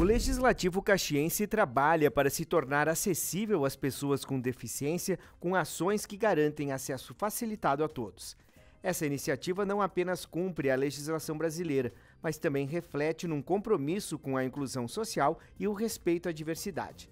O Legislativo Caxiense trabalha para se tornar acessível às pessoas com deficiência com ações que garantem acesso facilitado a todos. Essa iniciativa não apenas cumpre a legislação brasileira, mas também reflete num compromisso com a inclusão social e o respeito à diversidade.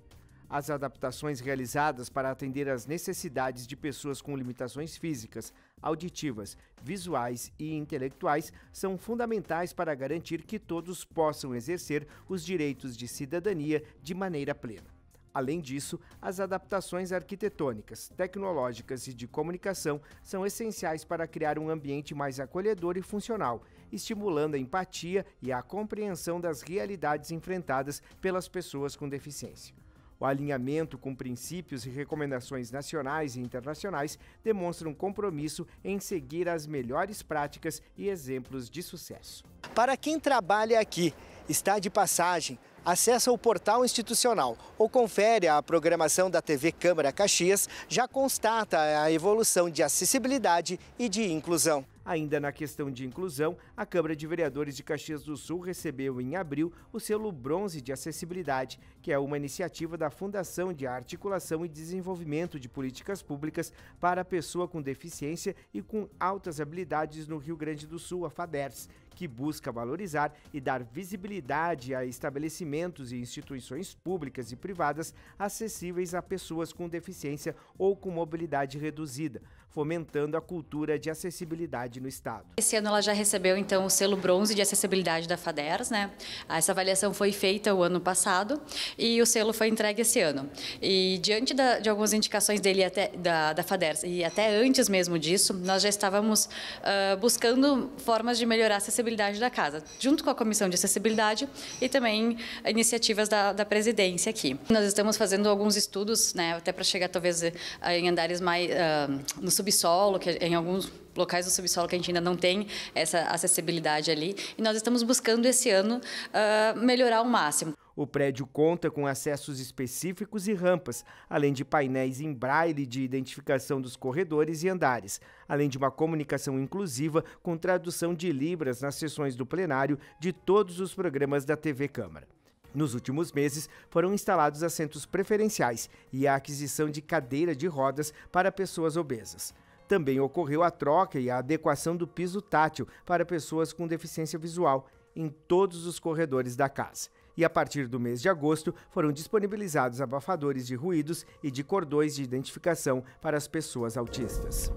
As adaptações realizadas para atender às necessidades de pessoas com limitações físicas, auditivas, visuais e intelectuais são fundamentais para garantir que todos possam exercer os direitos de cidadania de maneira plena. Além disso, as adaptações arquitetônicas, tecnológicas e de comunicação são essenciais para criar um ambiente mais acolhedor e funcional, estimulando a empatia e a compreensão das realidades enfrentadas pelas pessoas com deficiência. O alinhamento com princípios e recomendações nacionais e internacionais demonstra um compromisso em seguir as melhores práticas e exemplos de sucesso. Para quem trabalha aqui, está de passagem, acessa o portal institucional ou confere a programação da TV Câmara Caxias, já constata a evolução de acessibilidade e de inclusão. Ainda na questão de inclusão, a Câmara de Vereadores de Caxias do Sul recebeu em abril o selo Bronze de Acessibilidade, que é uma iniciativa da Fundação de Articulação e Desenvolvimento de Políticas Públicas para a Pessoa com Deficiência e com Altas Habilidades no Rio Grande do Sul, a FADERS que busca valorizar e dar visibilidade a estabelecimentos e instituições públicas e privadas acessíveis a pessoas com deficiência ou com mobilidade reduzida, fomentando a cultura de acessibilidade no Estado. Esse ano ela já recebeu, então, o selo bronze de acessibilidade da FADERS, né? Essa avaliação foi feita o ano passado e o selo foi entregue esse ano. E diante da, de algumas indicações dele até, da, da FADERS e até antes mesmo disso, nós já estávamos uh, buscando formas de melhorar a acessibilidade acessibilidade da casa, junto com a comissão de acessibilidade e também iniciativas da, da presidência aqui. Nós estamos fazendo alguns estudos, né, até para chegar talvez em andares mais uh, no subsolo, que é, em alguns locais do subsolo que a gente ainda não tem essa acessibilidade ali. E nós estamos buscando esse ano uh, melhorar ao máximo. O prédio conta com acessos específicos e rampas, além de painéis em braille de identificação dos corredores e andares, além de uma comunicação inclusiva com tradução de libras nas sessões do plenário de todos os programas da TV Câmara. Nos últimos meses, foram instalados assentos preferenciais e a aquisição de cadeira de rodas para pessoas obesas. Também ocorreu a troca e a adequação do piso tátil para pessoas com deficiência visual em todos os corredores da casa. E a partir do mês de agosto foram disponibilizados abafadores de ruídos e de cordões de identificação para as pessoas autistas.